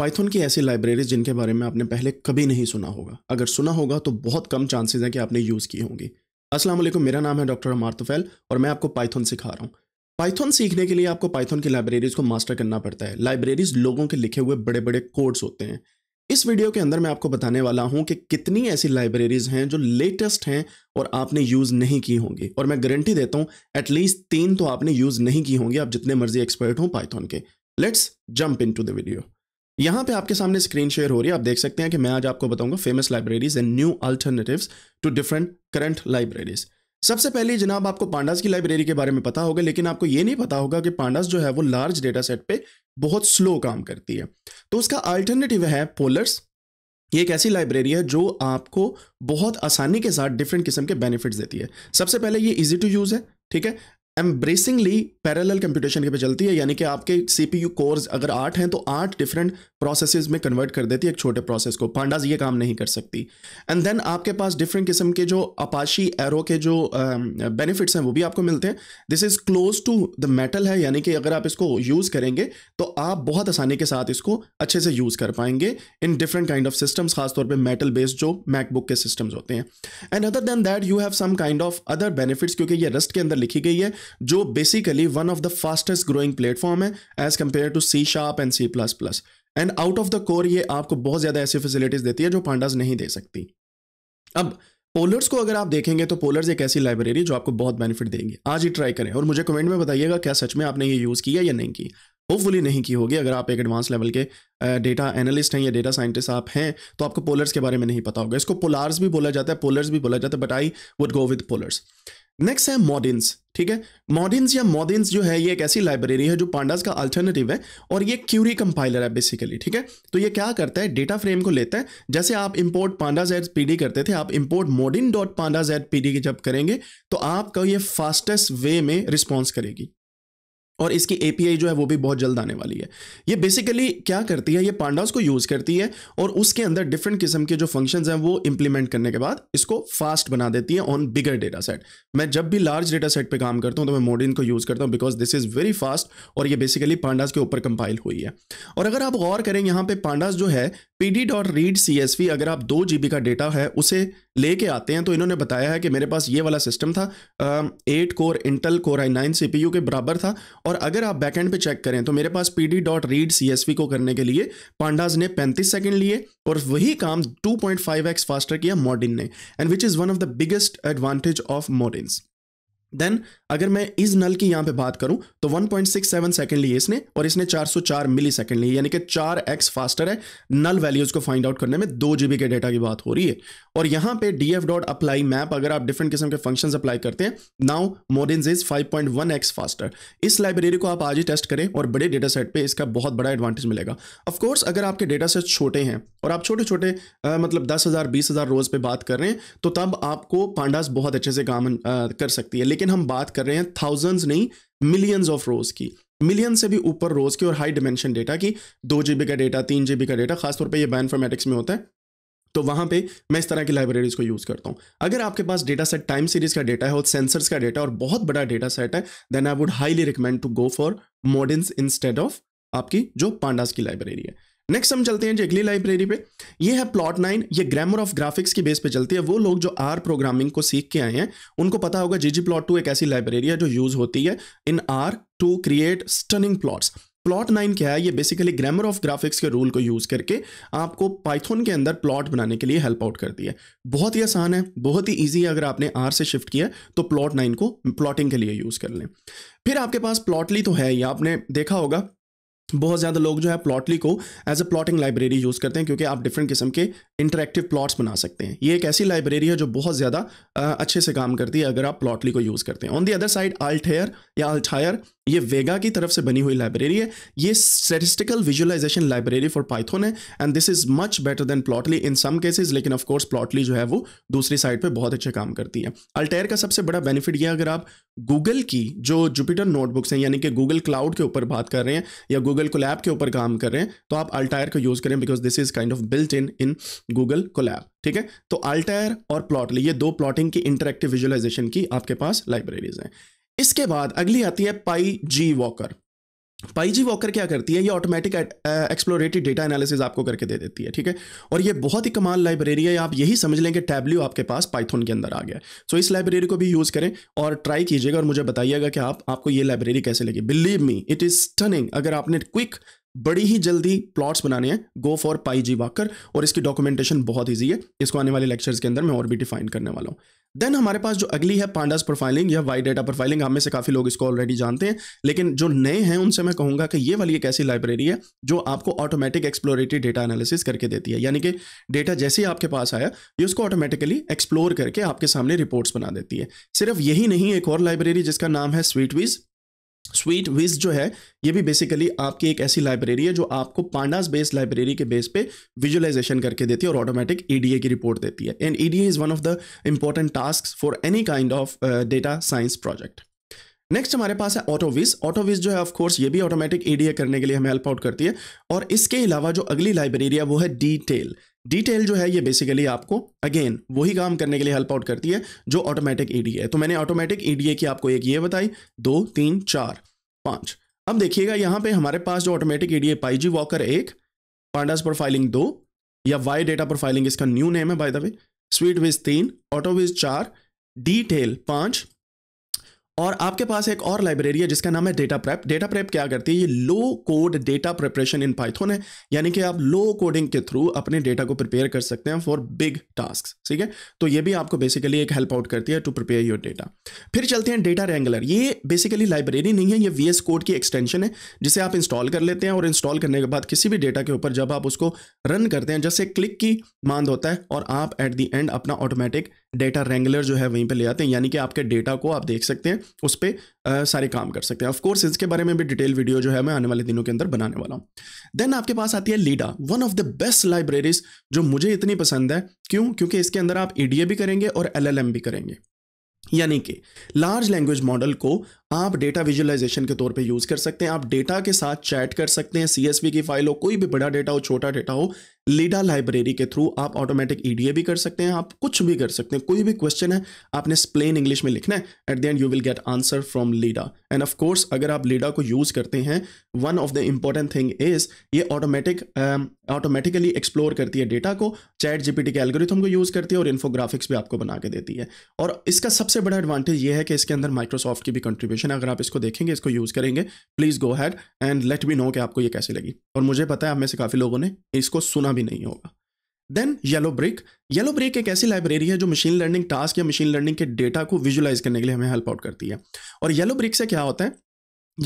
Python की ऐसी libraries जिनके बारे में आपने पहले कभी नहीं सुना होगा अगर सुना होगा तो बहुत कम चांसेस हैं कि आपने यूज़ की होंगी अस्सलाम वालेकुम मेरा नाम है डॉक्टर अमार तुफैल और मैं आपको पाइथन सिखा रहा हूँ पाइथन सीखने के लिए आपको पाइथन की लाइब्रेरीज को मास्टर करना पड़ता है लाइब्रेरीज लोगों के लिखे हुए बड़े बड़े कोड्स होते हैं इस वीडियो के अंदर मैं आपको बताने वाला हूं कि कितनी ऐसी लाइब्रेरीज हैं जो लेटेस्ट हैं और आपने यूज़ नहीं की होंगी और मैं गारंटी देता हूं एटलीस्ट तीन तो आपने यूज़ नहीं की होंगी आप जितने मर्जी एक्सपर्ट हों पाइथन के let's jump into the video यहाँ पे आपके सामने स्क्रीन शेयर हो रही है आप देख सकते हैं कि मैं आज आपको बताऊंगा famous libraries and new alternatives to different current libraries सबसे पहले जनाब आपको पांडास की लाइब्रेरी के बारे में पता होगा लेकिन आपको ये नहीं पता होगा कि पांडास जो है वो लार्ज डेटा सेट पे बहुत स्लो काम करती है तो उसका अल्टरनेटिव है पोलर्स ये एक ऐसी लाइब्रेरी है जो आपको बहुत आसानी के साथ डिफरेंट किस्म के बेनिफिट्स देती है सबसे पहले ये इजी टू यूज़ है ठीक है एम्ब्रेसिंगली पैरेलल कंप्यूटेशन के पे चलती है यानी कि आपके सीपीयू कोर्स अगर आठ हैं तो आठ डिफरेंट प्रोसेस में कन्वर्ट कर देती है एक छोटे प्रोसेस को पांडाज ये काम नहीं कर सकती एंड देन आपके पास डिफरेंट किस्म के जो अपाशी एरो के जो बेनिफिट्स हैं वो भी आपको मिलते हैं this is close to the metal है यानी कि अगर आप इसको यूज़ करेंगे तो आप बहुत आसानी के साथ इसको अच्छे से यूज़ कर पाएंगे in different kind of systems खासतौर पर मेटल बेस्ड जो मैकबुक के सिस्टम्स होते हैं and other than that you have some kind of other benefits क्योंकि ये रस्ट के अंदर लिखी गई है जो basically one of the fastest growing platform है as compare to C sharp and C plus plus and out of the core ये आपको बहुत ज़्यादा ऐसी फैसिलिटीज़ देती है जो पांडास नहीं दे सकती अब पोलर्स को अगर आप देखेंगे तो पोलर्स एक ऐसी लाइब्रेरी जो आपको बहुत बेनिफिट देंगी आज ही ट्राई करें और मुझे कमेंट में बताइएगा क्या सच में आपने ये यूज़ किया या नहीं की होपफुली नहीं की होगी अगर आप एक एडवांस लेवल के डेटा एनालिस्ट हैं या डेटा साइंटिस्ट आप हैं तो आपको पोलर्स के बारे में नहीं पता होगा इसको पोलार्स भी बोला जाता है पोलर्स भी बोला जाता है but I would go with polars next है मॉडिन्स ठीक है मॉडिन्स या मॉडिन्स जो है ये एक ऐसी लाइब्रेरी है जो पांडास का अल्टरनेटिव है और ये क्यूरी कंपाइलर है बेसिकली ठीक है तो ये क्या करता है डेटा फ्रेम को लेता है जैसे आप इंपोर्ट पांडास एड पी करते थे आप import Modin dot pandas as P जब करेंगे तो आपका ये फास्टेस्ट वे में रिस्पॉन्स करेगी और इसकी ए जो है वो भी बहुत जल्द आने वाली है ये बेसिकली क्या करती है ये पांडास को यूज़ करती है और उसके अंदर डिफरेंट किस्म के जो फंक्शंस हैं वो इंप्लीमेंट करने के बाद इसको फास्ट बना देती है ऑन बिगर डेटा सेट मैं जब भी लार्ज डेटा सेट पर काम करता हूँ तो मैं मोडिन को यूज़ करता हूँ because this is very fast और ये बेसिकली पांडास के ऊपर कंपाइल हुई है और अगर आप गौर करें यहाँ पर पांडास जो है P D dot read C S V अगर आप दो जी बी का डेटा है उसे लेके आते हैं तो इन्होंने बताया है कि मेरे पास ये वाला सिस्टम था eight core Intel core I nine C P U के बराबर था और अगर आप बैकेंड पे चेक करें तो मेरे पास P D dot read C S V को करने के लिए पांडाज ने पैंतीस सेकेंड लिए और वही काम two point five X faster किया मॉडिन ने and which is one of the biggest advantage of Modin's then अगर मैं इस नल की यहां पे बात करूं तो 1.67 सेकंड लिए इसने और इसने 404 मिली सेकंड लिए यानी कि 4x फास्टर है नल वैल्यूज को फाइंड आउट करने में दो जीबी के डेटा की बात हो रही है और यहां पे D F dot apply map अगर आप डिफरेंट किस्म के फंक्शंस अप्लाई करते हैं now Modin is 5.1x faster इस लाइब्रेरी को आप आज ही टेस्ट करें और बड़े डेटा सेट पर इसका बहुत बड़ा एडवांटेज मिलेगा ऑफकोर्स अगर आपके डेटा सेट छोटे हैं और आप छोटे छोटे आ, मतलब दस हज़ार बीस हज़ार रोज पर बात कर रहे हैं तो तब आपको पांडास बहुत अच्छे से काम आ, कर सकती है लेकिन हम बात कर रहे हैं थाउजेंड्स नहीं मिलियंस ऑफ रोज की मिलियन से भी ऊपर रोज की और हाई डिमेंशन डेटा की दो जीबी का डेटा तीन जीबी का डेटा खासतौर पर ये बायोइन्फॉर्मेटिक्स में होता है तो वहां पे मैं इस तरह की लाइब्रेरीज को यूज़ करता हूं अगर आपके पास डेटा सेट टाइम सीरीज का डेटा है और सेंसर्स का डेटा और बहुत बड़ा डेटा सेट है then I would highly recommend to go for Modin instead of आपकी जो पांडास की लाइब्रेरी है नेक्स्ट हम चलते हैं जी अगली लाइब्रेरी पे ये है प्लॉट नाइन ये ग्रामर ऑफ ग्राफिक्स की बेस पे चलती है वो लोग जो आर प्रोग्रामिंग को सीख के आए हैं उनको पता होगा जी जी प्लॉट टू एक ऐसी लाइब्रेरी है जो यूज होती है in R to create stunning plots plotnine क्या है ये बेसिकली ग्रामर ऑफ ग्राफिक्स के रूल को यूज करके आपको पाइथन के अंदर प्लॉट बनाने के लिए हेल्प आउट करती है बहुत ही आसान है बहुत ही ईजी है अगर आपने आर से शिफ्ट किया तो प्लॉट नाइन को प्लॉटिंग के लिए यूज कर लें फिर आपके पास प्लॉटली तो है ये आपने देखा होगा बहुत ज़्यादा लोग जो है प्लॉटली को as a plotting library use करते हैं क्योंकि आप डिफरेंट किस्म के इंटरेक्टिव प्लॉट्स बना सकते हैं ये एक ऐसी लाइब्रेरी है जो बहुत ज़्यादा अच्छे से काम करती है अगर आप प्लॉटली को यूज़ करते हैं on the other side Altair या अल्टायर ये वेगा की तरफ से बनी हुई लाइब्रेरी है ये statistical visualization library for Python है and this is much better than Plotly in some cases लेकिन ऑफकोर्स प्लॉटली जो है वो दूसरी साइड पर बहुत अच्छे काम करती है अल्टेयर का सबसे बड़ा बेनिफिट यह अगर आप गूगल की जो जुपिटर नोटबुक्स हैं यानी कि गूगल क्लाउड के ऊपर बात कर रहे हैं या गूगल गूगल कोलैब के ऊपर काम कर रहे हैं तो आप अल्टायर को यूज़ करें because this is kind of built in in Google Colab ठीक है तो अल्टायर और प्लॉटली ये दो प्लॉटिंग की इंटरेक्टिव विजुअलाइजेशन की आपके पास लाइब्रेरीज हैं इसके बाद अगली आती है पाई जी वॉकर पाई जी वॉकर क्या करती है ये ऑटोमेटिक एक्सप्लोरेटरी डेटा एनालिसिस आपको करके दे देती है ठीक है और ये बहुत ही कमाल लाइब्रेरी है आप यही समझ लें कि टैबल्यू आपके पास पाइथन के अंदर आ गया सो so, इस लाइब्रेरी को भी यूज़ करें और ट्राई कीजिएगा और मुझे बताइएगा कि आप आपको ये लाइब्रेरी कैसे लगी believe me it is turning अगर आपने क्विक बड़ी ही जल्दी प्लॉट्स बनाने हैं go for pi ji walker और इसकी डॉक्यूमेंटेशन बहुत ईजी है इसको आने वाले लेक्चर्स के अंदर मैं और भी डिफाइन करने वाला हूँ देन हमारे पास जो अगली है पांडास प्रोफाइलिंग या वाई डेटा प्रोफाइलिंग हम में से काफ़ी लोग इसको ऑलरेडी जानते हैं लेकिन जो नए हैं उनसे मैं कहूंगा कि ये वाली एक ऐसी लाइब्रेरी है जो आपको ऑटोमेटिक एक्सप्लोरेटरी डेटा एनालिसिस करके देती है यानी कि डेटा जैसे ही आपके पास आया ये उसको ऑटोमेटिकली एक्सप्लोर करके आपके सामने रिपोर्ट्स बना देती है सिर्फ यही नहीं एक और लाइब्रेरी जिसका नाम है स्वीटवीज़ स्वीट विज जो है ये भी बेसिकली आपकी एक ऐसी लाइब्रेरी है जो आपको पांडास बेस्ड लाइब्रेरी के बेस पे विजुअलाइजेशन करके देती है और ऑटोमेटिक ईडीए e की रिपोर्ट देती है and EDA is one of the important task for any kind of data science project next हमारे पास है ऑटोविस ऑटोविस जो है ऑफ कोर्स ये भी ऑटोमेटिक ईडीए करने के लिए हमें हेल्प आउट करती है और इसके अलावा जो अगली लाइब्रेरी है वो है डिटेल डिटेल जो है ये बेसिकली आपको अगेन वही काम करने के लिए हेल्प आउट करती है जो ऑटोमेटिक है तो मैंने ऑटोमेटिक ईडीए की आपको एक ये बताई दो तीन चार पाँच अब देखिएगा यहाँ पे हमारे पास जो ऑटोमेटिक पाई जी वॉकर एक पांडास प्रोफाइलिंग दो या वाई डेटा प्रोफाइलिंग इसका न्यू नेम है by the way Sweetviz तीन ऑटोविज चार डिटेल पाँच और आपके पास एक और लाइब्रेरी है जिसका नाम है डेटा प्रेप डेटा प्रेप क्या करती है ये low code data preparation in Python है यानी कि आप लो कोडिंग के थ्रू अपने डेटा को प्रिपेयर कर सकते हैं फॉर बिग टास्क ठीक है तो ये भी आपको बेसिकली एक हेल्प आउट करती है टू प्रिपेयर योर डेटा फिर चलते हैं डेटा रेंगुलर ये बेसिकली लाइब्रेरी नहीं है ये वी कोड की एक्सटेंशन है जिसे आप इंस्टॉल कर लेते हैं और इंस्टॉल करने के बाद किसी भी डेटा के ऊपर जब आप उसको रन करते हैं जैसे क्लिक की मांद होता है और आप एट दी एंड अपना ऑटोमेटिक डेटा रेंगुलर जो है वहीं पे ले आते हैं यानी कि आपके डेटा को आप देख सकते हैं उस पर सारे काम कर सकते हैं ऑफकोर्स इसके बारे में भी डिटेल वीडियो जो है मैं आने वाले दिनों के अंदर बनाने वाला हूँ देन आपके पास आती है LIDA one of the best libraries जो मुझे इतनी पसंद है क्यों क्योंकि इसके अंदर आप ई e भी करेंगे और एल भी करेंगे यानी कि लार्ज लैंग्वेज मॉडल को आप डेटा विजुअलाइजेशन के तौर पे यूज़ कर सकते हैं आप डेटा के साथ चैट कर सकते हैं सी की फाइल हो कोई भी बड़ा डेटा हो छोटा डेटा हो लीडा लाइब्रेरी के थ्रू आप ऑटोमेटिक ईडीए भी कर सकते हैं आप कुछ भी कर सकते हैं कोई भी क्वेश्चन है आपने प्लेन इंग्लिश में लिखना है at the end you will get answer from LIDA and of course अगर आप लीडा को यूज़ करते हैं one of the important thing is ये ऑटोमेटिक ऑटोमेटिकली एक्सप्लोर करती है डेटा को चैट जीपीटी के एल्गोरिथम को यूज़ करती है और इन्फोग्राफिक्स भी आपको बना के देती है और इसका सबसे बड़ा एडवांटेज ये है कि इसके अंदर माइक्रोसॉफ्ट की भी कंट्रीब्यूशन है अगर आप इसको देखेंगे इसको यूज़ करेंगे please go ahead and let me know कि आपको ये कैसे लगी और मुझे पता है आप में से काफ़ी लोगों ने इसको सुना भी नहीं होगा then Yellowbrick Yellowbrick एक ऐसी लाइब्रेरी है जो मशीन लर्निंग टास्क या मशीन लर्निंग के डेटा को विजुलाइज करने के लिए हमें हेल्प आउट करती है और येलो ब्रिक से क्या होता है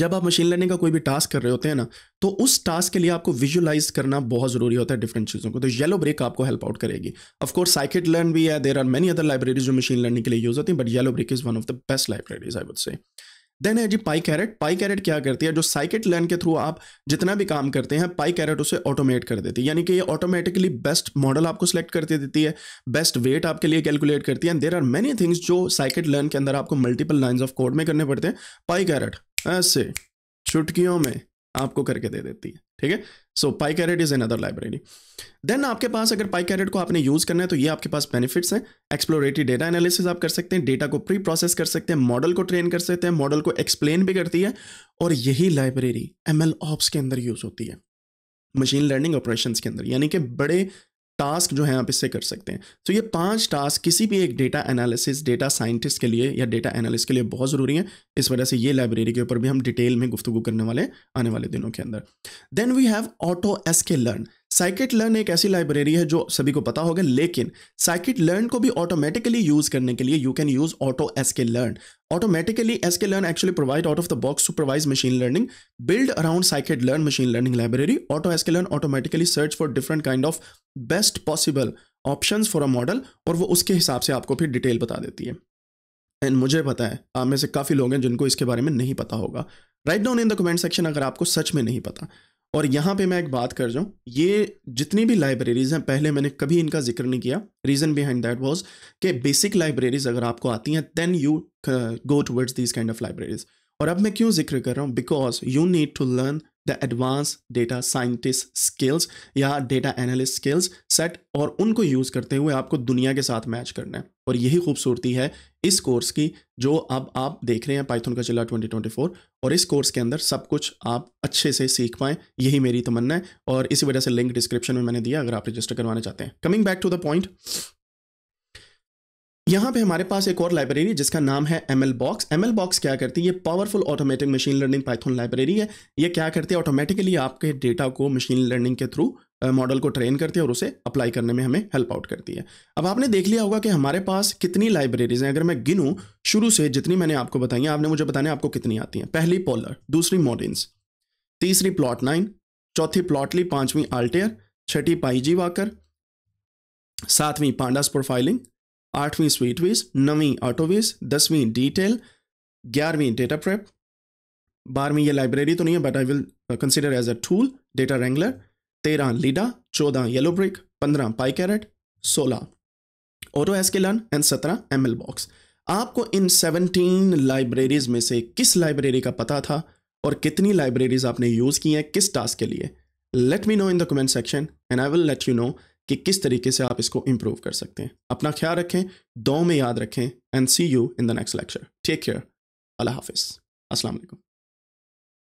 जब आप मशीन लर्निंग का कोई भी टास्क कर रहे होते हैं ना तो उस टास्क के लिए आपको विजुलाइज करना बहुत जरूरी होता है डिफरेंट चीज़ों को तो येलो ब्रिक आपको हेल्प आउट करेगी ऑफकोर्स साइकिट लर्न भी है there are many other libraries जो मशीन लर्निंग के लिए यूज होती हैं but Yellowbrick is one of the best libraries I would say then है जी पाई कैरेट पाई कैरेट क्या करती है जो साइकेट लैन के थ्रू आप जितना भी काम करते हैं पाई कैरेट उसे ऑटोमेट कर देती है यानी कि ये ऑटोमेटिकली बेस्ट मॉडल आपको सेलेक्ट करके देती है बेस्ट वेट आपके लिए कैलकुलेट करती है and there are many things जो साइकेट लैन के अंदर आपको मल्टीपल लाइन ऑफ कोड में करने पड़ते हैं पाई कैरेट ऐसे चुटकियों में आपको करके दे देती है ठीक है so PyCaret is other library then आपके पास अगर पाई कैरेट को आपने यूज करना है तो ये आपके पास बेनिफिट्स हैं एक्सप्लोरेटरी डेटा एनालिसिस आप कर सकते हैं डेटा को प्री प्रोसेस कर सकते हैं मॉडल को ट्रेन कर सकते हैं मॉडल को एक्सप्लेन भी करती है और यही लाइब्रेरी एम ऑप्स के अंदर यूज होती है मशीन लर्निंग ऑपरेशन के अंदर यानी कि बड़े टास्क जो है आप इससे कर सकते हैं तो ये पांच टास्क किसी भी एक डेटा एनालिसिस डेटा साइंटिस्ट के लिए या डेटा एनालिस्ट के लिए बहुत ज़रूरी है इस वजह से ये लाइब्रेरी के ऊपर भी हम डिटेल में गुफ्तु करने वाले आने वाले दिनों के अंदर then we have auto S K learn scikit learn एक ऐसी लाइब्रेरी है जो सभी को पता होगा लेकिन साइकिट लर्न को भी ऑटोमेटिकली यूज करने के लिए you can use auto S K learn automatically S K learn actually provide out of the box supervise machine learning build around scikit learn machine learning library auto S K learn automatically search for different kind of best possible option for a model और वो उसके हिसाब से आपको फिर detail बता देती है एंड मुझे पता है आप में से काफ़ी लोग हैं जिनको इसके बारे में नहीं पता होगा write down in the comment section अगर आपको सच में नहीं पता और यहाँ पे मैं एक बात कर जाऊँ ये जितनी भी लाइब्रेरीज़ हैं पहले मैंने कभी इनका जिक्र नहीं किया रीज़न बिहाइंड दैट वॉज कि बेसिक लाइब्रेरीज़ अगर आपको आती हैं then you go towards these kind of libraries और अब मैं क्यों जिक्र कर रहा हूँ because you need to learn the advance data scientist skills या डेटा एनालिस्ट स्किल्स सेट और उनको यूज़ करते हुए आपको दुनिया के साथ मैच करना है और यही खूबसूरती है इस कोर्स की जो अब आप देख रहे हैं पाइथन का चिल्ला 2024 और इस कोर्स के अंदर सब कुछ आप अच्छे से सीख पाएं यही मेरी तमन्ना है और इसी वजह से लिंक डिस्क्रिप्शन में मैंने दिया अगर आप रजिस्टर करवाना चाहते हैं coming back to the point यहाँ पे हमारे पास एक और लाइब्रेरी जिसका नाम है M L box M L box क्या करती है ये powerful automatic machine learning Python library है ये क्या करती है ऑटोमेटिकली आपके डेटा को मशीन लर्निंग के थ्रू मॉडल को ट्रेन करती है और उसे अप्लाई करने में हमें हेल्प आउट करती है अब आपने देख लिया होगा कि हमारे पास कितनी लाइब्रेरीज हैं अगर मैं गिनूँ शुरू से जितनी मैंने आपको बताई आपने मुझे बताने आपको कितनी आती हैं पहली पोलर दूसरी मॉडिन्स तीसरी प्लॉट नाइन चौथी प्लॉटली पांचवीं आल्टेयर छठी पाईजी वाकर सातवीं पांडास प्रोफाइलिंग आठवीं स्वीट वीज नवीं ऑटोवीज दसवीं डिटेल ग्यारहवीं डेटा प्रेप बारहवीं ये लाइब्रेरी तो नहीं है but I will consider as a tool data wrangler तेरह लीडा चौदह येलो ब्रिक पंद्रह पाई कैरेट सोलह auto S K learn and सत्रह एम एल बॉक्स आपको इन सेवनटीन लाइब्रेरीज में से किस लाइब्रेरी का पता था और कितनी लाइब्रेरीज आपने यूज़ की हैं किस टास्क के लिए let me know in the comment section and I will let you know कि किस तरीके से आप इसको इम्प्रूव कर सकते हैं अपना ख्याल रखें दो में याद रखें and see you in the next lecture take care अल्लाह हाफिज़ वालेकुम